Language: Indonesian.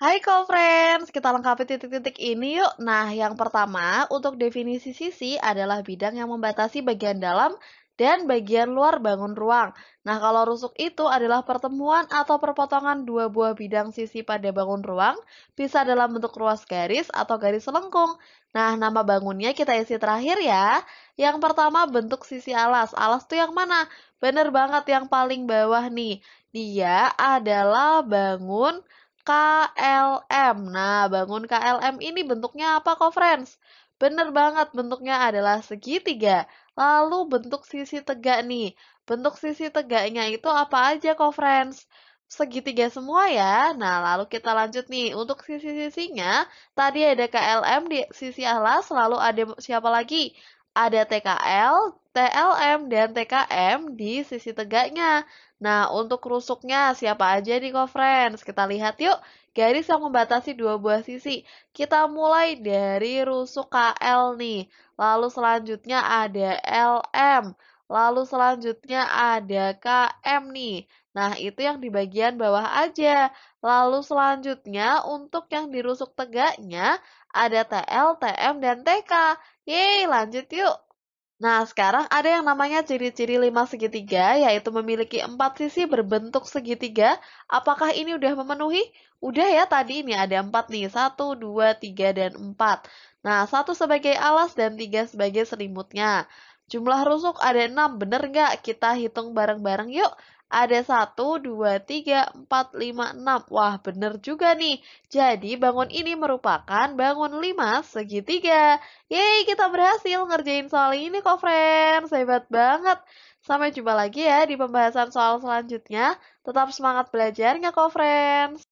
Hai co-friends, kita lengkapi titik-titik ini yuk. Nah, yang pertama, untuk definisi sisi adalah bidang yang membatasi bagian dalam dan bagian luar bangun ruang. Nah, kalau rusuk itu adalah pertemuan atau perpotongan dua buah bidang sisi pada bangun ruang, bisa dalam bentuk ruas garis atau garis lengkung. Nah, nama bangunnya kita isi terakhir ya. Yang pertama bentuk sisi alas. Alas itu yang mana? Bener banget yang paling bawah nih. Dia adalah bangun KLM. Nah, bangun KLM ini bentuknya apa kok, friends? Bener banget, bentuknya adalah segitiga. Lalu bentuk sisi tegak nih. Bentuk sisi tegaknya itu apa aja kok, friends? Segitiga semua ya. Nah, lalu kita lanjut nih. Untuk sisi-sisinya, tadi ada KLM di sisi alas, lalu ada siapa lagi? ada TKL, TLM, dan TKM di sisi tegaknya. Nah, untuk rusuknya siapa aja nih friends? Kita lihat yuk garis yang membatasi dua buah sisi. Kita mulai dari rusuk KL nih. Lalu selanjutnya ada LM. Lalu selanjutnya ada KM nih. Nah, itu yang di bagian bawah aja. Lalu selanjutnya untuk yang dirusuk tegaknya ada TL, TM, dan TK. Yeay, lanjut yuk. Nah, sekarang ada yang namanya ciri-ciri lima segitiga, yaitu memiliki empat sisi berbentuk segitiga. Apakah ini udah memenuhi? Udah ya, tadi ini ada empat nih, satu, dua, tiga, dan empat. Nah, satu sebagai alas dan tiga sebagai selimutnya. Jumlah rusuk ada 6, bener nggak? Kita hitung bareng-bareng yuk. Ada 1, 2, 3, 4, 5, 6. Wah, bener juga nih. Jadi, bangun ini merupakan bangun 5 segitiga. Yeay, kita berhasil ngerjain soal ini kok, friends. Hebat banget. Sampai jumpa lagi ya di pembahasan soal selanjutnya. Tetap semangat belajarnya kok, friends.